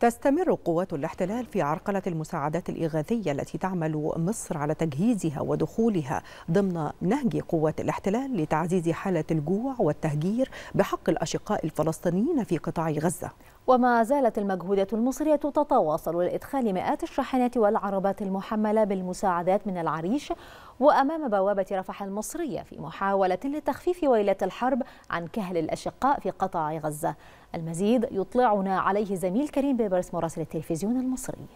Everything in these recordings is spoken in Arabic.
تستمر قوات الاحتلال في عرقلة المساعدات الإغاثية التي تعمل مصر على تجهيزها ودخولها ضمن نهج قوات الاحتلال لتعزيز حالة الجوع والتهجير بحق الأشقاء الفلسطينيين في قطاع غزة وما زالت المجهودات المصرية تتواصل لإدخال مئات الشاحنات والعربات المحملة بالمساعدات من العريش وأمام بوابة رفح المصرية في محاولة لتخفيف ويلة الحرب عن كهل الأشقاء في قطاع غزة المزيد يطلعنا عليه زميل كريم بيبرس مراسل التلفزيون المصري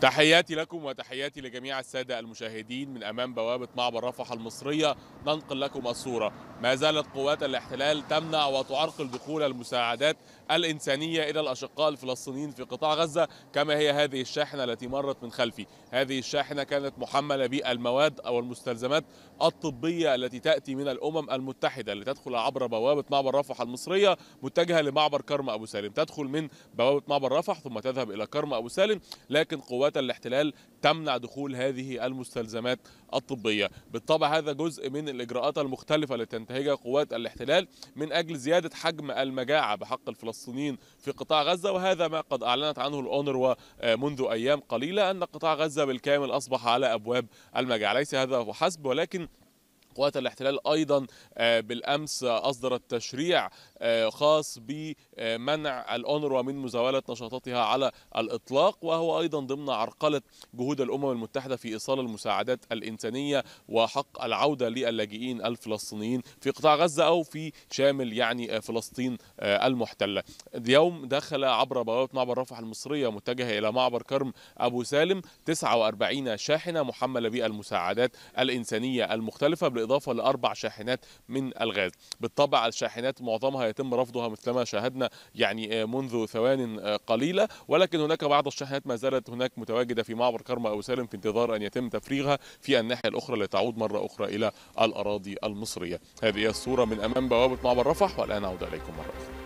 تحياتي لكم وتحياتي لجميع السادة المشاهدين من أمام بوابة معبر رفح المصرية ننقل لكم الصورة ما زالت قوات الاحتلال تمنع وتعرقل دخول المساعدات الإنسانية إلى الأشقاء الفلسطينيين في قطاع غزة كما هي هذه الشاحنة التي مرت من خلفي هذه الشاحنة كانت محملة بالمواد أو المستلزمات الطبية التي تأتي من الأمم المتحدة لتدخل تدخل عبر بوابة معبر رفح المصرية متجهة لمعبر كرم أبو سالم تدخل من بوابة معبر رفح ثم تذهب إلى كرم أبو سالم لكن قوات قوات الاحتلال تمنع دخول هذه المستلزمات الطبية بالطبع هذا جزء من الإجراءات المختلفة التي تنتهجها قوات الاحتلال من أجل زيادة حجم المجاعة بحق الفلسطينيين في قطاع غزة وهذا ما قد أعلنت عنه الأونروا منذ أيام قليلة أن قطاع غزة بالكامل أصبح على أبواب المجاعة ليس هذا فحسب ولكن قوات الاحتلال أيضا آه، بالأمس أصدرت تشريع آه، خاص بمنع الأونروا من مزاولة نشاطاتها على الإطلاق وهو أيضا ضمن عرقلة جهود الأمم المتحدة في إيصال المساعدات الإنسانية وحق العودة للاجئين الفلسطينيين في قطاع غزة أو في شامل يعني آه، فلسطين المحتلة اليوم دخل عبر بوابة معبر رفح المصرية متجهة إلى معبر كرم أبو سالم 49 شاحنة محملة بالمساعدات الإنسانية المختلفة بالإضافة لأربع شاحنات من الغاز بالطبع الشاحنات معظمها يتم رفضها مثلما شاهدنا يعني آه، منذ ثوان آه، قليلة ولكن هناك بعض الشاحنات ما زالت هناك متواجدة في معبر كرمة أو سالم في انتظار أن يتم تفريغها في الناحية الأخرى لتعود مرة أخرى إلى الأراضي المصرية هذه الصورة من أمام بوابة معبر رفح والآن أعود إليكم مرة أخرى